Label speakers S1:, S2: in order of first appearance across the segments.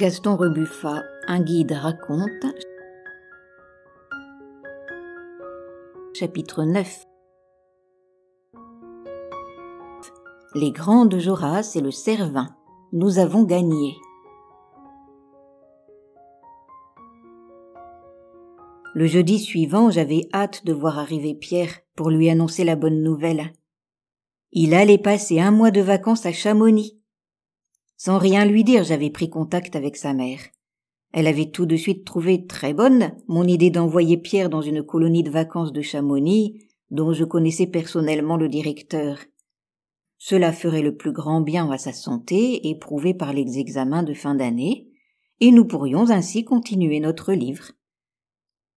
S1: Gaston Rebuffa, Un guide raconte. Chapitre 9 Les grandes Joras et le Servin. Nous avons gagné. Le jeudi suivant, j'avais hâte de voir arriver Pierre pour lui annoncer la bonne nouvelle. Il allait passer un mois de vacances à Chamonix sans rien lui dire, j'avais pris contact avec sa mère. Elle avait tout de suite trouvé très bonne mon idée d'envoyer Pierre dans une colonie de vacances de Chamonix, dont je connaissais personnellement le directeur. Cela ferait le plus grand bien à sa santé, éprouvée par les examens de fin d'année, et nous pourrions ainsi continuer notre livre.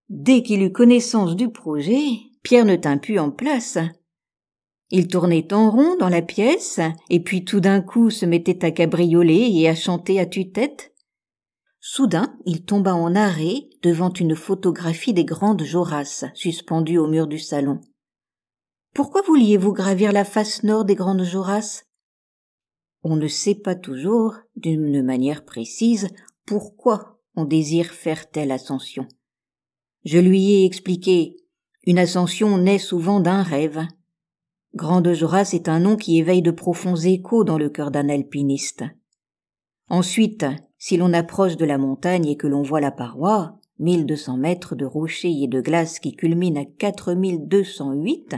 S1: Dès qu'il eut connaissance du projet, Pierre ne tint plus en place, il tournait en rond dans la pièce, et puis tout d'un coup se mettait à cabrioler et à chanter à tue-tête. Soudain, il tomba en arrêt devant une photographie des grandes Jaurasses suspendue au mur du salon. Pourquoi vouliez-vous gravir la face nord des grandes Jaurasses ?»« On ne sait pas toujours, d'une manière précise, pourquoi on désire faire telle ascension. Je lui ai expliqué. Une ascension naît souvent d'un rêve, Grande Jorasse est un nom qui éveille de profonds échos dans le cœur d'un alpiniste. Ensuite, si l'on approche de la montagne et que l'on voit la paroi, 1200 mètres de rochers et de glace qui culminent à 4208,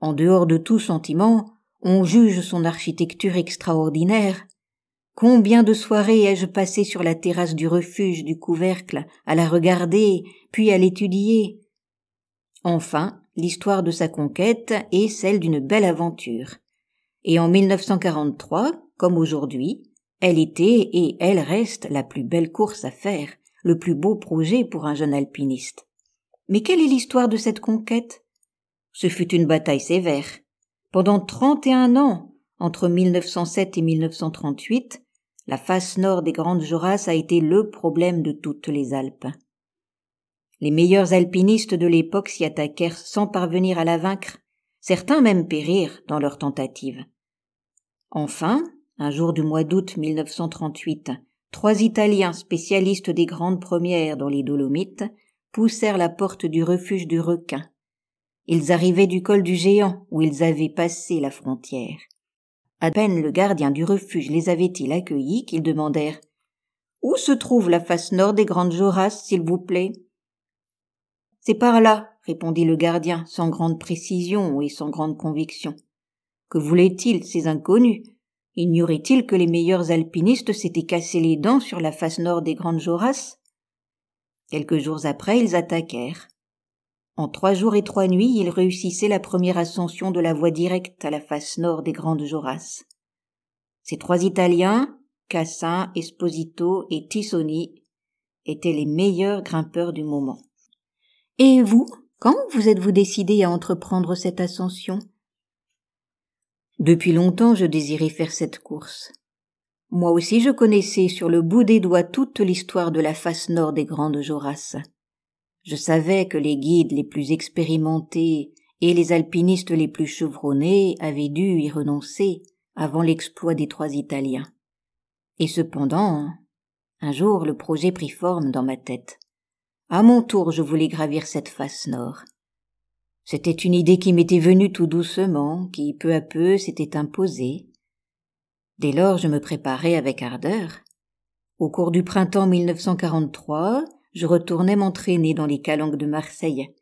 S1: en dehors de tout sentiment, on juge son architecture extraordinaire. Combien de soirées ai-je passé sur la terrasse du refuge du couvercle à la regarder, puis à l'étudier? Enfin, l'histoire de sa conquête est celle d'une belle aventure. Et en 1943, comme aujourd'hui, elle était et elle reste la plus belle course à faire, le plus beau projet pour un jeune alpiniste. Mais quelle est l'histoire de cette conquête Ce fut une bataille sévère. Pendant 31 ans, entre 1907 et 1938, la face nord des Grandes Jorasses a été le problème de toutes les Alpes. Les meilleurs alpinistes de l'époque s'y attaquèrent sans parvenir à la vaincre, certains même périrent dans leur tentative. Enfin, un jour du mois d'août 1938, trois Italiens spécialistes des grandes premières dans les Dolomites poussèrent la porte du refuge du requin. Ils arrivaient du col du géant où ils avaient passé la frontière. À peine le gardien du refuge les avait-il accueillis qu'ils demandèrent Où se trouve la face nord des grandes Jorasses, s'il vous plaît c'est par là, répondit le gardien, sans grande précision et sans grande conviction. Que voulaient-ils, ces inconnus? Ignorait-il que les meilleurs alpinistes s'étaient cassés les dents sur la face nord des Grandes Jorasses Quelques jours après, ils attaquèrent. En trois jours et trois nuits, ils réussissaient la première ascension de la voie directe à la face nord des Grandes Jorasses. Ces trois Italiens, Cassin, Esposito et Tissoni, étaient les meilleurs grimpeurs du moment. Et vous, quand vous êtes-vous décidé à entreprendre cette ascension Depuis longtemps, je désirais faire cette course. Moi aussi, je connaissais sur le bout des doigts toute l'histoire de la face nord des Grandes Jorasses. Je savais que les guides les plus expérimentés et les alpinistes les plus chevronnés avaient dû y renoncer avant l'exploit des trois Italiens. Et cependant, un jour le projet prit forme dans ma tête. À mon tour, je voulais gravir cette face nord. C'était une idée qui m'était venue tout doucement, qui peu à peu s'était imposée. Dès lors, je me préparais avec ardeur. Au cours du printemps 1943, je retournais m'entraîner dans les calanques de Marseille.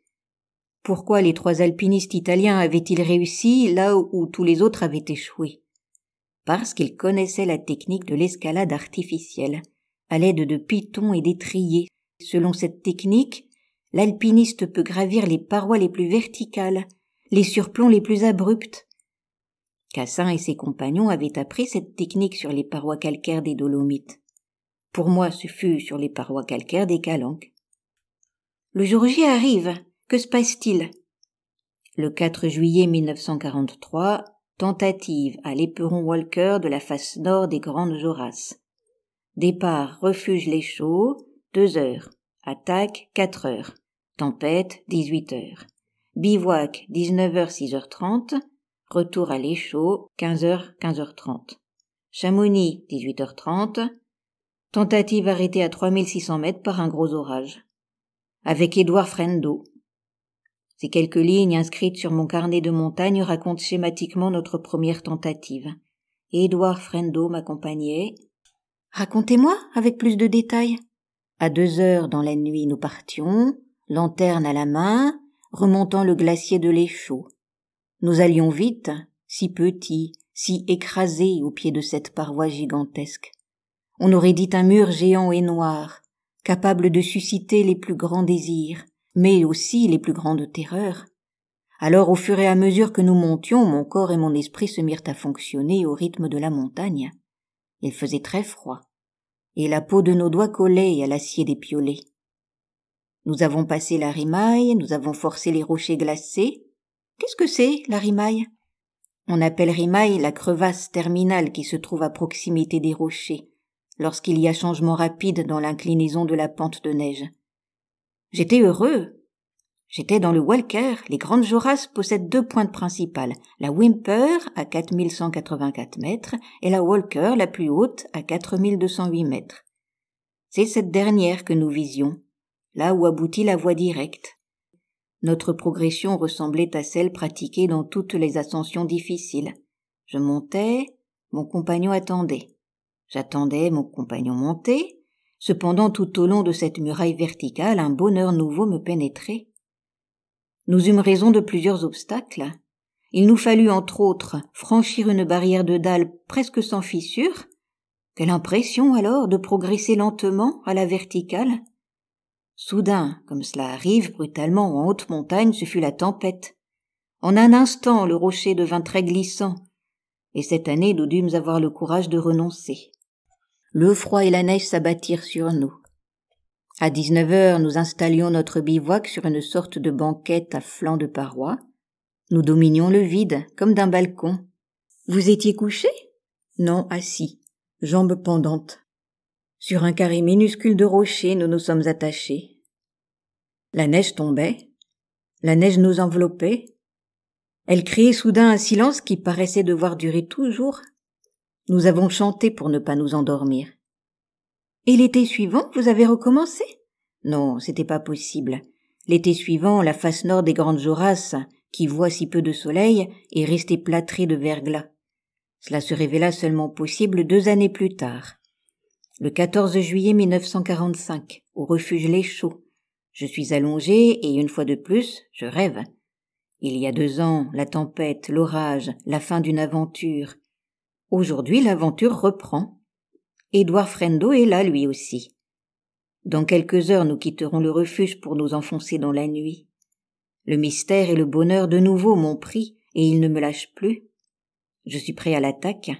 S1: Pourquoi les trois alpinistes italiens avaient-ils réussi là où tous les autres avaient échoué Parce qu'ils connaissaient la technique de l'escalade artificielle, à l'aide de pitons et d'étriers Selon cette technique, l'alpiniste peut gravir les parois les plus verticales, les surplombs les plus abrupts. Cassin et ses compagnons avaient appris cette technique sur les parois calcaires des Dolomites. Pour moi, ce fut sur les parois calcaires des Calanques. Le jour J arrive. Que se passe-t-il? Le 4 juillet 1943, tentative à l'éperon Walker de la face nord des Grandes Horaces. Départ refuge les Chaux, 2 heures. Attaque, 4 heures. Tempête, 18 heures. Bivouac, 19 heures, 6 heures 30 Retour à l'échaud, 15 heures, 15 15h30. Chamonix, 18h30. Tentative arrêtée à 3600 mètres par un gros orage. Avec Édouard Frendo. Ces quelques lignes inscrites sur mon carnet de montagne racontent schématiquement notre première tentative. Édouard Frendo m'accompagnait. Racontez-moi avec plus de détails, à deux heures dans la nuit nous partions, lanterne à la main, remontant le glacier de l'échaud. Nous allions vite, si petits, si écrasés au pied de cette paroi gigantesque. On aurait dit un mur géant et noir, capable de susciter les plus grands désirs, mais aussi les plus grandes terreurs. Alors au fur et à mesure que nous montions, mon corps et mon esprit se mirent à fonctionner au rythme de la montagne. Il faisait très froid et la peau de nos doigts collée à l'acier des piolets. Nous avons passé la rimaille, nous avons forcé les rochers glacés. Qu'est-ce que c'est, la rimaille? On appelle rimaille la crevasse terminale qui se trouve à proximité des rochers, lorsqu'il y a changement rapide dans l'inclinaison de la pente de neige. J'étais heureux, J'étais dans le Walker, les grandes Jorasses possèdent deux pointes principales, la Wimper à 4184 mètres et la Walker, la plus haute, à 4208 mètres. C'est cette dernière que nous visions, là où aboutit la voie directe. Notre progression ressemblait à celle pratiquée dans toutes les ascensions difficiles. Je montais, mon compagnon attendait. J'attendais, mon compagnon montait. Cependant, tout au long de cette muraille verticale, un bonheur nouveau me pénétrait nous eûmes raison de plusieurs obstacles. Il nous fallut, entre autres, franchir une barrière de dalles presque sans fissure. Quelle impression, alors, de progresser lentement à la verticale. Soudain, comme cela arrive brutalement en haute montagne, ce fut la tempête. En un instant, le rocher devint très glissant, et cette année, nous dûmes avoir le courage de renoncer. Le froid et la neige s'abattirent sur nous. À dix-neuf heures, nous installions notre bivouac sur une sorte de banquette à flanc de paroi. Nous dominions le vide, comme d'un balcon. Vous étiez couché? Non, assis, jambes pendantes. Sur un carré minuscule de rocher, nous nous sommes attachés. La neige tombait. La neige nous enveloppait. Elle créait soudain un silence qui paraissait devoir durer toujours. Nous avons chanté pour ne pas nous endormir. Et l'été suivant, vous avez recommencé? Non, c'était pas possible. L'été suivant, la face nord des grandes Jorasses, qui voit si peu de soleil, est restée plâtrée de verglas. Cela se révéla seulement possible deux années plus tard. Le 14 juillet 1945, au refuge Les Chaux. Je suis allongé et une fois de plus, je rêve. Il y a deux ans, la tempête, l'orage, la fin d'une aventure. Aujourd'hui, l'aventure reprend. Edouard Frendo est là lui aussi. Dans quelques heures nous quitterons le refuge pour nous enfoncer dans la nuit. Le mystère et le bonheur de nouveau m'ont pris, et ils ne me lâchent plus. Je suis prêt à l'attaque.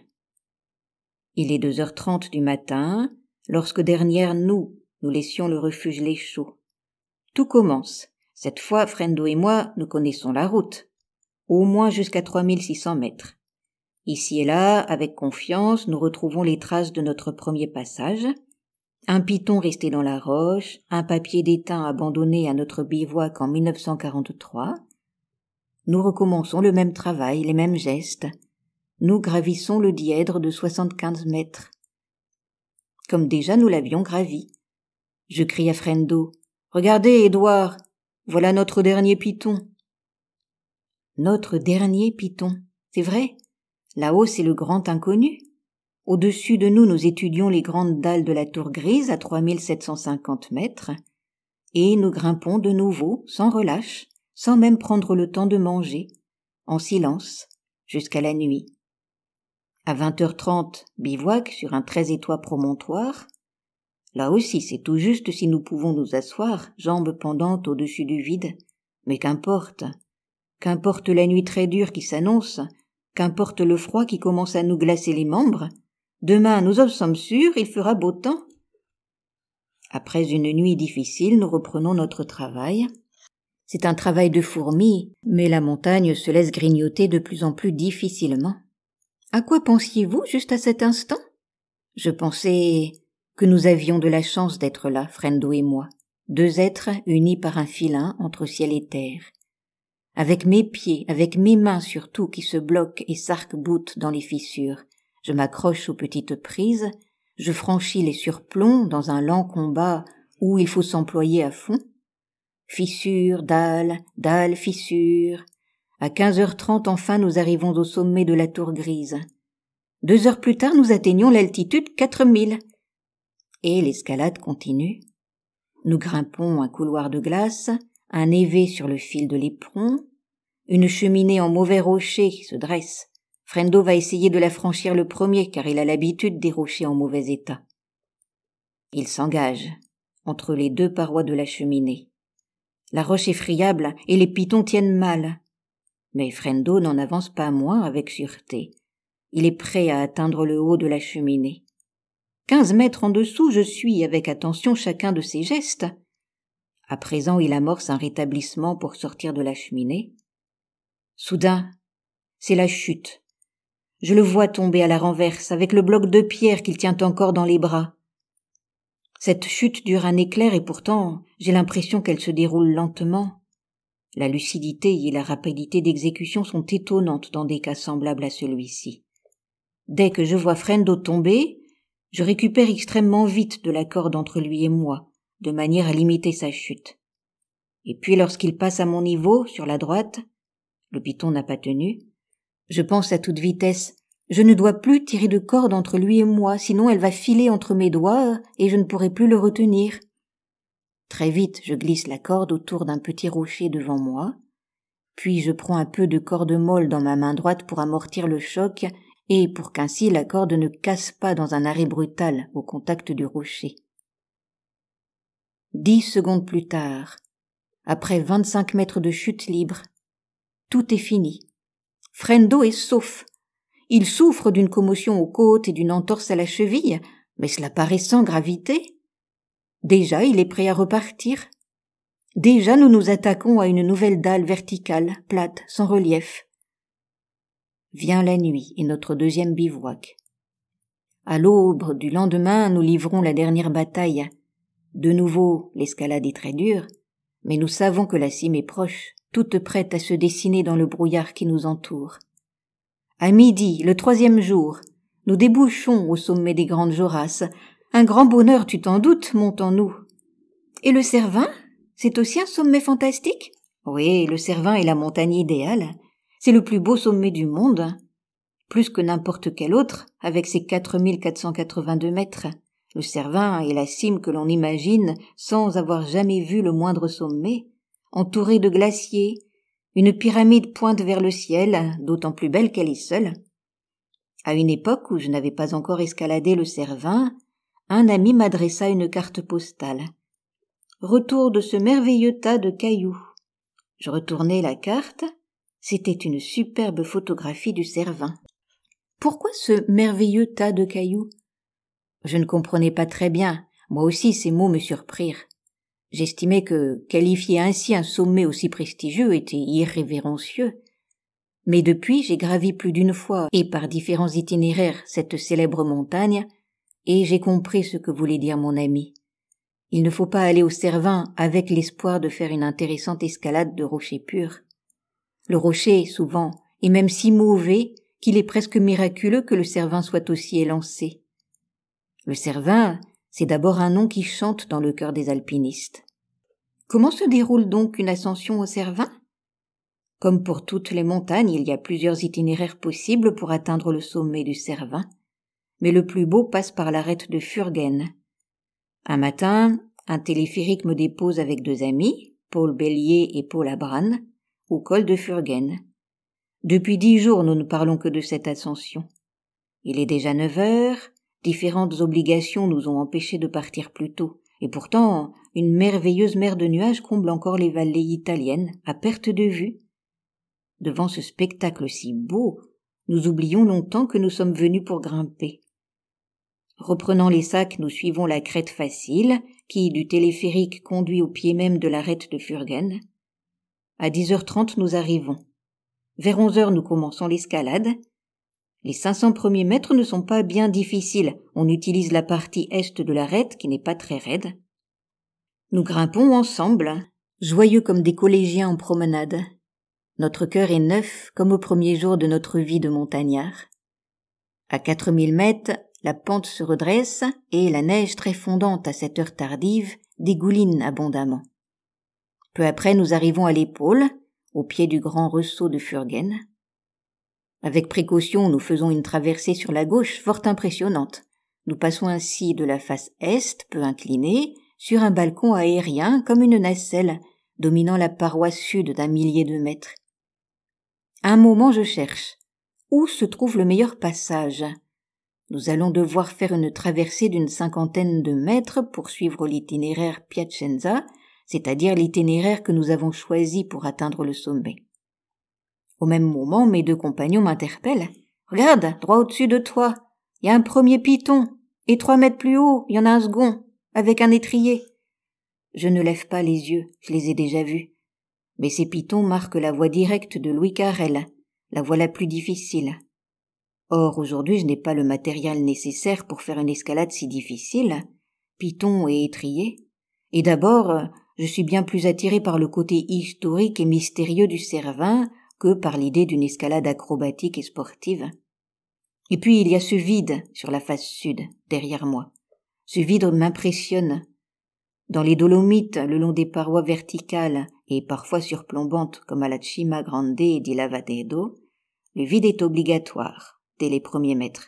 S1: Il est deux heures trente du matin, lorsque dernière nous, nous laissions le refuge Les Chaux. Tout commence. Cette fois, Frendo et moi, nous connaissons la route. Au moins jusqu'à 3600 mètres. Ici et là, avec confiance, nous retrouvons les traces de notre premier passage. Un piton resté dans la roche, un papier d'étain abandonné à notre bivouac en 1943. Nous recommençons le même travail, les mêmes gestes. Nous gravissons le dièdre de 75 mètres. Comme déjà nous l'avions gravi. Je crie à Frendo. Regardez, Édouard, voilà notre dernier piton. Notre dernier piton, c'est vrai? Là-haut, c'est le grand inconnu. Au-dessus de nous, nous étudions les grandes dalles de la tour grise à trois mille sept cent cinquante mètres, et nous grimpons de nouveau, sans relâche, sans même prendre le temps de manger, en silence, jusqu'à la nuit. À vingt heures trente, bivouac sur un très étroit promontoire. Là aussi, c'est tout juste si nous pouvons nous asseoir, jambes pendantes au-dessus du vide. Mais qu'importe. Qu'importe la nuit très dure qui s'annonce, Qu'importe le froid qui commence à nous glacer les membres. Demain, nous en sommes sûrs, il fera beau temps. Après une nuit difficile, nous reprenons notre travail. C'est un travail de fourmi, mais la montagne se laisse grignoter de plus en plus difficilement. À quoi pensiez-vous juste à cet instant Je pensais que nous avions de la chance d'être là, Frendo et moi, deux êtres unis par un filin entre ciel et terre, avec mes pieds, avec mes mains surtout qui se bloquent et s'arc-boutent dans les fissures. Je m'accroche aux petites prises, je franchis les surplombs dans un lent combat où il faut s'employer à fond. Fissure, dalle, dalle, fissure. À quinze heures trente, enfin nous arrivons au sommet de la tour grise. Deux heures plus tard nous atteignons l'altitude quatre mille, Et l'escalade continue. Nous grimpons un couloir de glace, un évé sur le fil de l'éperon, une cheminée en mauvais rocher se dresse. Frendo va essayer de la franchir le premier car il a l'habitude des rochers en mauvais état. Il s'engage entre les deux parois de la cheminée. La roche est friable et les pitons tiennent mal. Mais Frendo n'en avance pas moins avec sûreté. Il est prêt à atteindre le haut de la cheminée. Quinze mètres en dessous, je suis avec attention chacun de ses gestes, à présent, il amorce un rétablissement pour sortir de la cheminée. Soudain, c'est la chute. Je le vois tomber à la renverse, avec le bloc de pierre qu'il tient encore dans les bras. Cette chute dure un éclair et pourtant j'ai l'impression qu'elle se déroule lentement. La lucidité et la rapidité d'exécution sont étonnantes dans des cas semblables à celui-ci. Dès que je vois Frendo tomber, je récupère extrêmement vite de la corde entre lui et moi, de manière à limiter sa chute. Et puis lorsqu'il passe à mon niveau, sur la droite, le piton n'a pas tenu, je pense à toute vitesse, je ne dois plus tirer de corde entre lui et moi, sinon elle va filer entre mes doigts et je ne pourrai plus le retenir. Très vite, je glisse la corde autour d'un petit rocher devant moi, puis je prends un peu de corde molle dans ma main droite pour amortir le choc et pour qu'ainsi la corde ne casse pas dans un arrêt brutal au contact du rocher. Dix secondes plus tard, après vingt-cinq mètres de chute libre, tout est fini. Frendo est sauf. Il souffre d'une commotion aux côtes et d'une entorse à la cheville, mais cela paraît sans gravité. Déjà, il est prêt à repartir. Déjà, nous nous attaquons à une nouvelle dalle verticale, plate, sans relief. Vient la nuit et notre deuxième bivouac. À l'aube du lendemain, nous livrons la dernière bataille, de nouveau, l'escalade est très dure, mais nous savons que la cime est proche, toute prête à se dessiner dans le brouillard qui nous entoure. À midi, le troisième jour, nous débouchons au sommet des grandes jorasses. Un grand bonheur, tu t'en doutes, monte en nous. Et le Cervin? C'est aussi un sommet fantastique? Oui, le Cervin est la montagne idéale. C'est le plus beau sommet du monde. Hein. Plus que n'importe quel autre, avec ses 4482 mètres. Le Cervin est la cime que l'on imagine sans avoir jamais vu le moindre sommet, entourée de glaciers, une pyramide pointe vers le ciel, d'autant plus belle qu'elle est seule. À une époque où je n'avais pas encore escaladé le Cervin, un ami m'adressa une carte postale. Retour de ce merveilleux tas de cailloux. Je retournai la carte. C'était une superbe photographie du Cervin. Pourquoi ce merveilleux tas de cailloux? Je ne comprenais pas très bien. Moi aussi, ces mots me surprirent. J'estimais que qualifier ainsi un sommet aussi prestigieux était irrévérencieux. Mais depuis, j'ai gravi plus d'une fois et par différents itinéraires cette célèbre montagne, et j'ai compris ce que voulait dire mon ami. Il ne faut pas aller au Cervin avec l'espoir de faire une intéressante escalade de rochers purs. Le rocher, souvent, est même si mauvais qu'il est presque miraculeux que le Servin soit aussi élancé. Le Cervin, c'est d'abord un nom qui chante dans le cœur des alpinistes. Comment se déroule donc une ascension au Cervin Comme pour toutes les montagnes, il y a plusieurs itinéraires possibles pour atteindre le sommet du Cervin, mais le plus beau passe par l'arête de Furgen. Un matin, un téléphérique me dépose avec deux amis, Paul Bellier et Paul Abran, au col de Furgen. Depuis dix jours, nous ne parlons que de cette ascension. Il est déjà neuf heures, Différentes obligations nous ont empêchés de partir plus tôt. Et pourtant, une merveilleuse mer de nuages comble encore les vallées italiennes, à perte de vue. Devant ce spectacle si beau, nous oublions longtemps que nous sommes venus pour grimper. Reprenant les sacs, nous suivons la crête facile, qui, du téléphérique, conduit au pied même de l'arête de Furgen. À dix heures trente, nous arrivons. Vers onze heures, nous commençons l'escalade, les 500 premiers mètres ne sont pas bien difficiles. On utilise la partie est de l'arête qui n'est pas très raide. Nous grimpons ensemble, joyeux comme des collégiens en promenade. Notre cœur est neuf comme au premier jour de notre vie de montagnard. À 4000 mètres, la pente se redresse et la neige très fondante à cette heure tardive dégouline abondamment. Peu après, nous arrivons à l'épaule, au pied du grand ressaut de Furgen. Avec précaution, nous faisons une traversée sur la gauche fort impressionnante. Nous passons ainsi de la face est, peu inclinée, sur un balcon aérien comme une nacelle, dominant la paroi sud d'un millier de mètres. Un moment je cherche. Où se trouve le meilleur passage? Nous allons devoir faire une traversée d'une cinquantaine de mètres pour suivre l'itinéraire Piacenza, c'est-à-dire l'itinéraire que nous avons choisi pour atteindre le sommet. Au même moment, mes deux compagnons m'interpellent. Regarde, droit au-dessus de toi, il y a un premier piton, et trois mètres plus haut, il y en a un second, avec un étrier. Je ne lève pas les yeux, je les ai déjà vus. Mais ces pitons marquent la voie directe de Louis Carrel, la voie la plus difficile. Or, aujourd'hui, je n'ai pas le matériel nécessaire pour faire une escalade si difficile, Piton et étrier. Et d'abord, je suis bien plus attiré par le côté historique et mystérieux du Cervin, que par l'idée d'une escalade acrobatique et sportive. Et puis il y a ce vide sur la face sud, derrière moi. Ce vide m'impressionne. Dans les Dolomites, le long des parois verticales et parfois surplombantes comme à la Cima Grande et di Lavadedo, le vide est obligatoire dès les premiers mètres.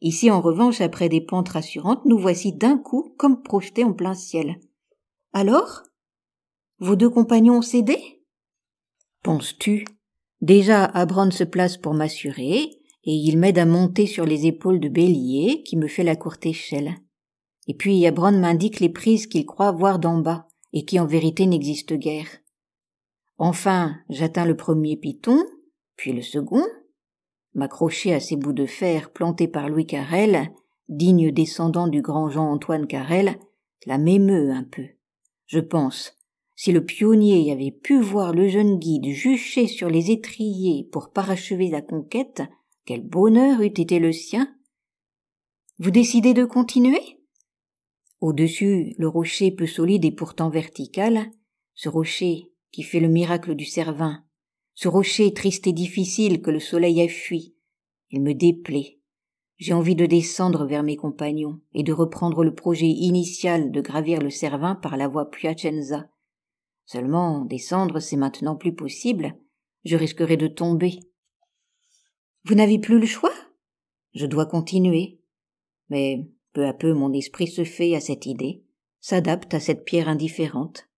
S1: Ici, en revanche, après des pentes rassurantes, nous voici d'un coup comme projetés en plein ciel. Alors Vos deux compagnons ont cédé Penses-tu Déjà, Abron se place pour m'assurer, et il m'aide à monter sur les épaules de Bélier, qui me fait la courte échelle. Et puis Abron m'indique les prises qu'il croit voir d'en bas, et qui en vérité n'existent guère. Enfin, j'atteins le premier piton, puis le second, m'accrocher à ces bouts de fer plantés par Louis Carrel, digne descendant du grand Jean-Antoine Carrel, la m'émeut un peu. Je pense, si le pionnier avait pu voir le jeune guide juché sur les étriers pour parachever la conquête, quel bonheur eût été le sien. Vous décidez de continuer? Au-dessus, le rocher peu solide et pourtant vertical, ce rocher qui fait le miracle du Cervin, ce rocher triste et difficile que le soleil a fui, il me déplaît. J'ai envie de descendre vers mes compagnons et de reprendre le projet initial de gravir le Cervin par la voie Piacenza, Seulement, descendre, c'est maintenant plus possible. Je risquerai de tomber. Vous n'avez plus le choix? Je dois continuer. Mais peu à peu mon esprit se fait à cette idée, s'adapte à cette pierre indifférente.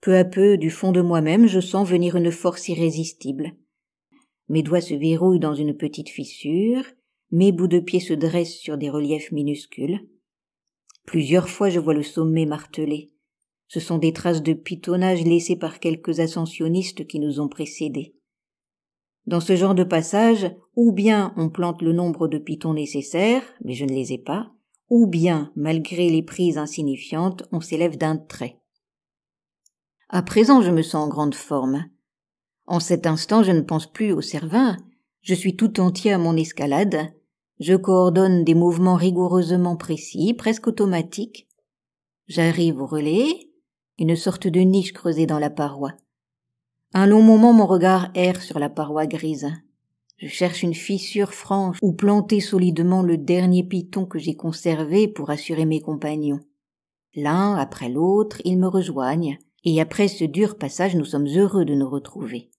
S1: Peu à peu, du fond de moi-même, je sens venir une force irrésistible. Mes doigts se verrouillent dans une petite fissure, mes bouts de pied se dressent sur des reliefs minuscules. Plusieurs fois je vois le sommet martelé. Ce sont des traces de pitonnage laissées par quelques ascensionnistes qui nous ont précédés. Dans ce genre de passage, ou bien on plante le nombre de pitons nécessaires, mais je ne les ai pas, ou bien, malgré les prises insignifiantes, on s'élève d'un trait. À présent, je me sens en grande forme. En cet instant, je ne pense plus au Servin. Je suis tout entier à mon escalade. Je coordonne des mouvements rigoureusement précis, presque automatiques. J'arrive au relais, une sorte de niche creusée dans la paroi. Un long moment mon regard erre sur la paroi grise. Je cherche une fissure franche où planter solidement le dernier piton que j'ai conservé pour assurer mes compagnons. L'un après l'autre, ils me rejoignent, et après ce dur passage nous sommes heureux de nous retrouver.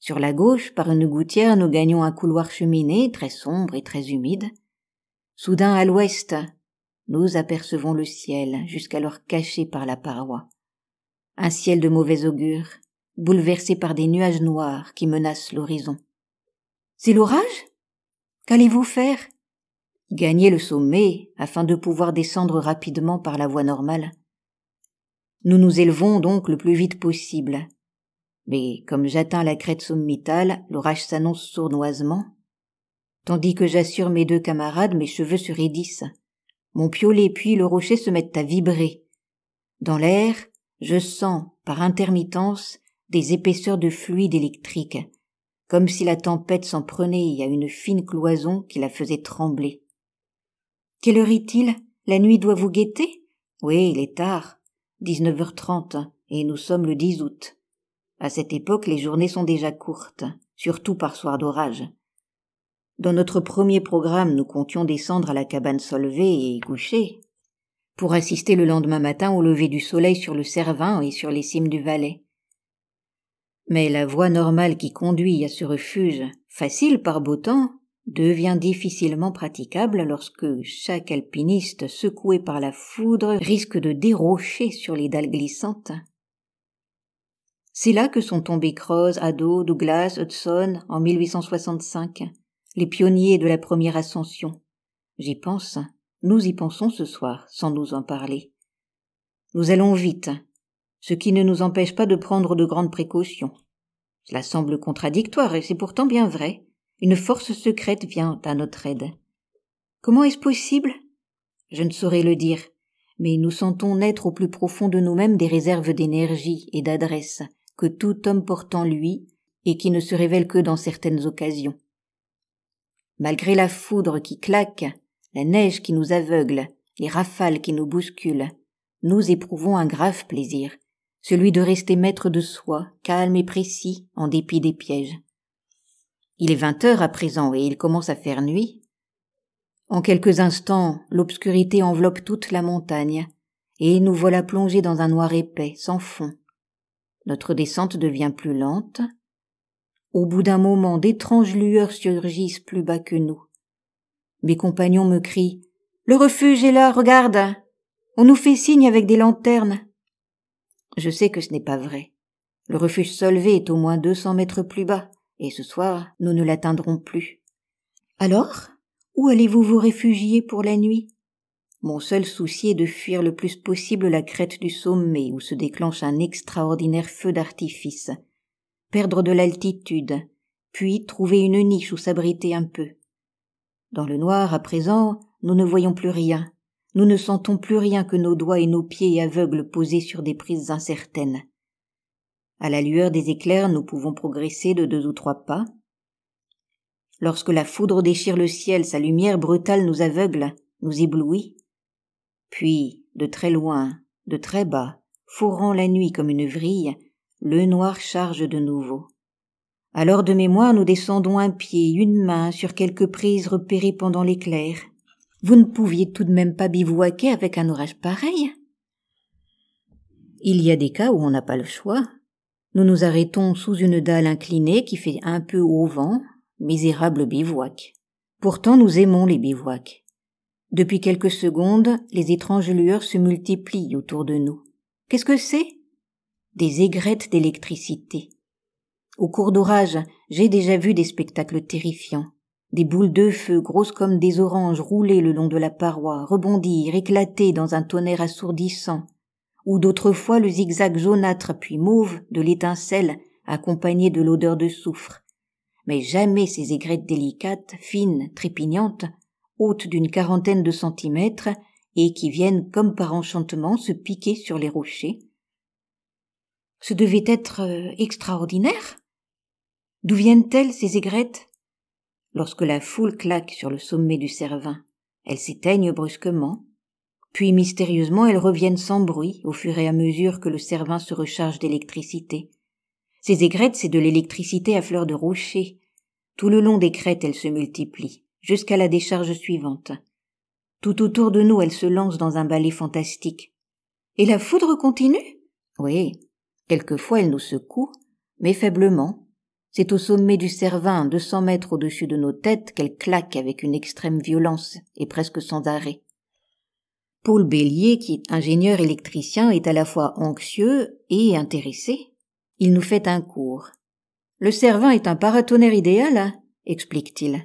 S1: Sur la gauche, par une gouttière, nous gagnons un couloir cheminé, très sombre et très humide. Soudain à l'ouest, nous apercevons le ciel, jusqu'alors caché par la paroi. Un ciel de mauvais augure, bouleversé par des nuages noirs qui menacent l'horizon. C'est l'orage? Qu'allez-vous faire? Gagner le sommet afin de pouvoir descendre rapidement par la voie normale. Nous nous élevons donc le plus vite possible. Mais comme j'atteins la crête sommitale, l'orage s'annonce sournoisement. Tandis que j'assure mes deux camarades, mes cheveux se raidissent. Mon piolet puis le rocher se mettent à vibrer. Dans l'air, je sens, par intermittence, des épaisseurs de fluide électrique, comme si la tempête s'en prenait à une fine cloison qui la faisait trembler. Quelle heure est-il La nuit doit vous guetter Oui, il est tard. 19h30, et nous sommes le 10 août. À cette époque, les journées sont déjà courtes, surtout par soir d'orage. Dans notre premier programme, nous comptions descendre à la cabane solvée et y coucher, pour assister le lendemain matin au lever du soleil sur le Cervin et sur les cimes du Valais. Mais la voie normale qui conduit à ce refuge, facile par beau temps, devient difficilement praticable lorsque chaque alpiniste secoué par la foudre risque de dérocher sur les dalles glissantes. C'est là que sont tombés Croze, Ado, Douglas, Hudson en 1865 les pionniers de la première ascension. J'y pense, nous y pensons ce soir, sans nous en parler. Nous allons vite, ce qui ne nous empêche pas de prendre de grandes précautions. Cela semble contradictoire, et c'est pourtant bien vrai. Une force secrète vient à notre aide. Comment est-ce possible Je ne saurais le dire, mais nous sentons naître au plus profond de nous-mêmes des réserves d'énergie et d'adresse que tout homme porte en lui et qui ne se révèle que dans certaines occasions. Malgré la foudre qui claque, la neige qui nous aveugle, les rafales qui nous bousculent, nous éprouvons un grave plaisir, celui de rester maître de soi, calme et précis, en dépit des pièges. Il est vingt heures à présent et il commence à faire nuit. En quelques instants, l'obscurité enveloppe toute la montagne, et nous voilà plongés dans un noir épais, sans fond. Notre descente devient plus lente, au bout d'un moment, d'étranges lueurs surgissent plus bas que nous. Mes compagnons me crient Le refuge est là, regarde On nous fait signe avec des lanternes. Je sais que ce n'est pas vrai. Le refuge solvé est au moins deux cents mètres plus bas, et ce soir, nous ne l'atteindrons plus. Alors Où allez-vous vous réfugier pour la nuit mon seul souci est de fuir le plus possible la crête du sommet où se déclenche un extraordinaire feu d'artifice, perdre de l'altitude, puis trouver une niche où s'abriter un peu. Dans le noir, à présent, nous ne voyons plus rien, nous ne sentons plus rien que nos doigts et nos pieds aveugles posés sur des prises incertaines. À la lueur des éclairs, nous pouvons progresser de deux ou trois pas. Lorsque la foudre déchire le ciel, sa lumière brutale nous aveugle, nous éblouit. Puis, de très loin, de très bas, fourrant la nuit comme une vrille, le noir charge de nouveau. Alors de mémoire, nous descendons un pied, une main sur quelques prises repérées pendant l'éclair. Vous ne pouviez tout de même pas bivouaquer avec un orage pareil. Il y a des cas où on n'a pas le choix. Nous nous arrêtons sous une dalle inclinée qui fait un peu au vent, misérable bivouac. Pourtant nous aimons les bivouacs. Depuis quelques secondes, les étranges lueurs se multiplient autour de nous. Qu'est-ce que c'est? des aigrettes d'électricité. Au cours d'orage, j'ai déjà vu des spectacles terrifiants. Des boules de feu grosses comme des oranges rouler le long de la paroi, rebondir, éclater dans un tonnerre assourdissant, ou d'autres fois le zigzag jaunâtre puis mauve de l'étincelle accompagné de l'odeur de soufre. Mais jamais ces aigrettes délicates, fines, trépignantes, hautes d'une quarantaine de centimètres, et qui viennent comme par enchantement se piquer sur les rochers, ce devait être euh, extraordinaire. D'où viennent-elles ces aigrettes Lorsque la foule claque sur le sommet du Cervin, elles s'éteignent brusquement, puis mystérieusement elles reviennent sans bruit au fur et à mesure que le Cervin se recharge d'électricité. Ces aigrettes, c'est de l'électricité à fleur de rocher. Tout le long des crêtes, elles se multiplient, jusqu'à la décharge suivante. Tout autour de nous, elles se lancent dans un balai fantastique. Et la foudre continue? Oui, Quelquefois elle nous secoue, mais faiblement. C'est au sommet du Cervin, 200 mètres au-dessus de nos têtes, qu'elle claque avec une extrême violence et presque sans arrêt. Paul Bélier, qui est ingénieur électricien, est à la fois anxieux et intéressé. Il nous fait un cours. Le Cervin est un paratonnerre idéal, hein, explique-t-il.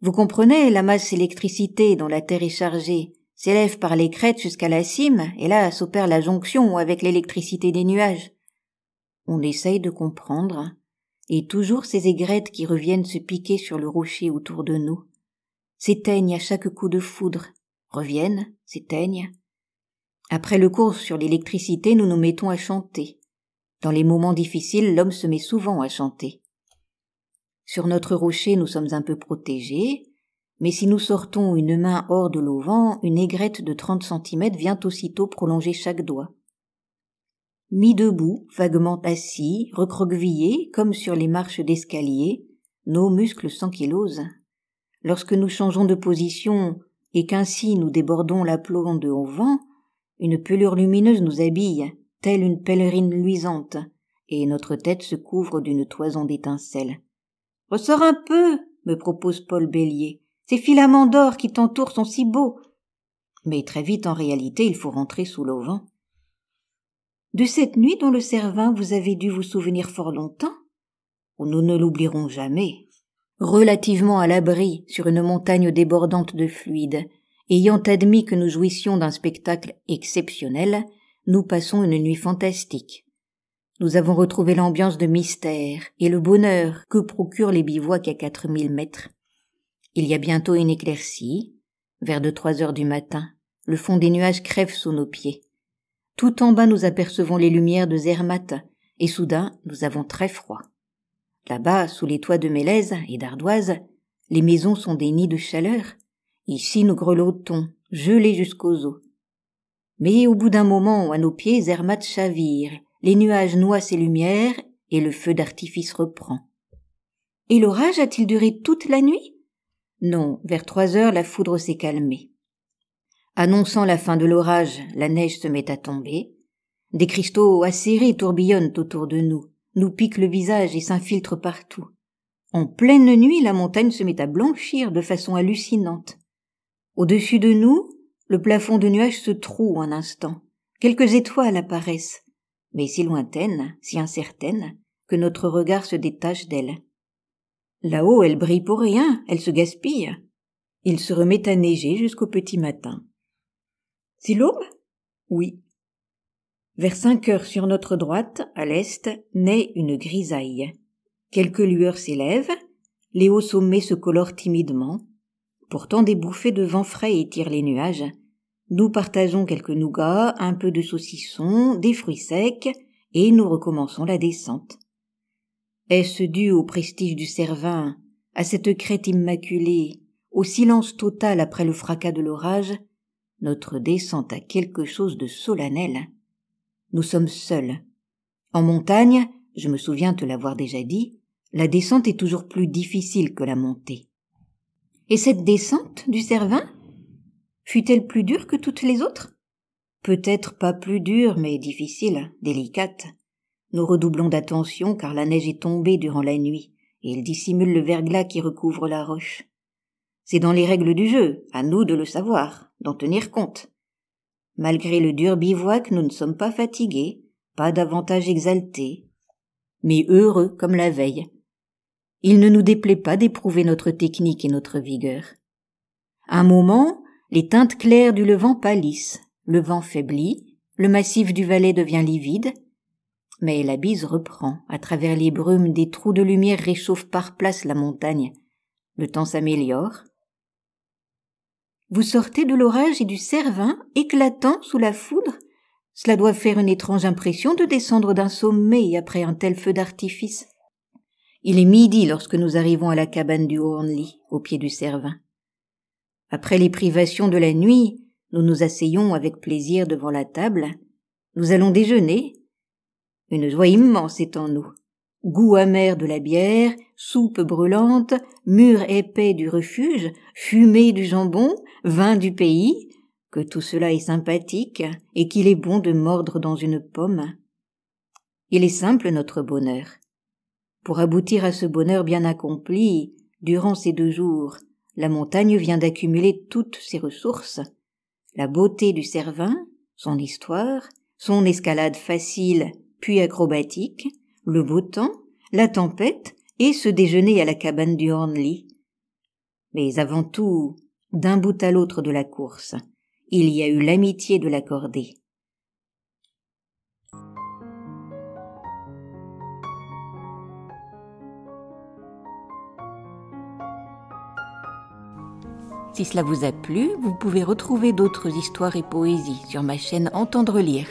S1: Vous comprenez, la masse électricité dont la Terre est chargée s'élève par les crêtes jusqu'à la cime, et là s'opère la jonction avec l'électricité des nuages on essaye de comprendre, et toujours ces aigrettes qui reviennent se piquer sur le rocher autour de nous, s'éteignent à chaque coup de foudre, reviennent, s'éteignent. Après le cours sur l'électricité, nous nous mettons à chanter. Dans les moments difficiles, l'homme se met souvent à chanter. Sur notre rocher, nous sommes un peu protégés, mais si nous sortons une main hors de l'auvent, une aigrette de trente centimètres vient aussitôt prolonger chaque doigt mis debout, vaguement assis, recroquevillés, comme sur les marches d'escalier, nos muscles osent. Lorsque nous changeons de position et qu'ainsi nous débordons l'aplomb de haut vent, une pelure lumineuse nous habille, telle une pèlerine luisante, et notre tête se couvre d'une toison d'étincelles. Ressors un peu, me propose Paul Bélier. Ces filaments d'or qui t'entourent sont si beaux. Mais très vite, en réalité, il faut rentrer sous l'auvent de cette nuit dont le Servin vous avez dû vous souvenir fort longtemps Nous ne l'oublierons jamais. Relativement à l'abri sur une montagne débordante de fluides, ayant admis que nous jouissions d'un spectacle exceptionnel, nous passons une nuit fantastique. Nous avons retrouvé l'ambiance de mystère et le bonheur que procurent les bivouacs à quatre mille mètres. Il y a bientôt une éclaircie. Vers de trois heures du matin, le fond des nuages crève sous nos pieds. Tout en bas, nous apercevons les lumières de Zermatt, et soudain, nous avons très froid. Là-bas, sous les toits de mélèze et d'ardoise, les maisons sont des nids de chaleur. Ici, nous grelottons, gelés jusqu'aux os. Mais au bout d'un moment, à nos pieds, Zermatt chavire, les nuages noient ses lumières, et le feu d'artifice reprend. Et l'orage a-t-il duré toute la nuit? Non, vers trois heures, la foudre s'est calmée. Annonçant la fin de l'orage, la neige se met à tomber. Des cristaux acérés tourbillonnent autour de nous, nous piquent le visage et s'infiltrent partout. En pleine nuit, la montagne se met à blanchir de façon hallucinante. Au-dessus de nous, le plafond de nuages se troue un instant. Quelques étoiles apparaissent, mais si lointaines, si incertaines, que notre regard se détache d'elles. Là-haut, elle brille pour rien, elle se gaspille. Il se remet à neiger jusqu'au petit matin l'aube ?»« Oui. Vers cinq heures sur notre droite, à l'est, naît une grisaille. Quelques lueurs s'élèvent, les hauts sommets se colorent timidement. Pourtant des bouffées de vent frais étirent les nuages. Nous partageons quelques nougats, un peu de saucisson, des fruits secs, et nous recommençons la descente. Est-ce dû au prestige du Cervin, à cette crête immaculée, au silence total après le fracas de l'orage, notre descente a quelque chose de solennel. Nous sommes seuls. En montagne, je me souviens te l'avoir déjà dit, la descente est toujours plus difficile que la montée. Et cette descente du Cervin fut-elle plus dure que toutes les autres Peut-être pas plus dure, mais difficile, délicate. Nous redoublons d'attention car la neige est tombée durant la nuit et elle dissimule le verglas qui recouvre la roche. C'est dans les règles du jeu, à nous de le savoir, d'en tenir compte. Malgré le dur bivouac, nous ne sommes pas fatigués, pas davantage exaltés, mais heureux comme la veille. Il ne nous déplaît pas d'éprouver notre technique et notre vigueur. un moment, les teintes claires du levant pâlissent, le vent faiblit, le massif du valet devient livide, mais la bise reprend, à travers les brumes des trous de lumière réchauffent par place la montagne. Le temps s'améliore, vous sortez de l'orage et du cervin, éclatant sous la foudre. Cela doit faire une étrange impression de descendre d'un sommet après un tel feu d'artifice. Il est midi lorsque nous arrivons à la cabane du Hornly, au pied du Cervin. Après les privations de la nuit, nous nous asseyons avec plaisir devant la table. Nous allons déjeuner. Une joie immense est en nous. Goût amer de la bière, soupe brûlante, mur épais du refuge, fumée du jambon, vin du pays, que tout cela est sympathique et qu'il est bon de mordre dans une pomme. Il est simple notre bonheur. Pour aboutir à ce bonheur bien accompli, durant ces deux jours, la montagne vient d'accumuler toutes ses ressources. La beauté du Cervin, son histoire, son escalade facile puis acrobatique, le beau temps, la tempête, et ce déjeuner à la cabane du Hornley. Mais avant tout, d'un bout à l'autre de la course, il y a eu l'amitié de l'accorder. Si cela vous a plu, vous pouvez retrouver d'autres histoires et poésies sur ma chaîne Entendre lire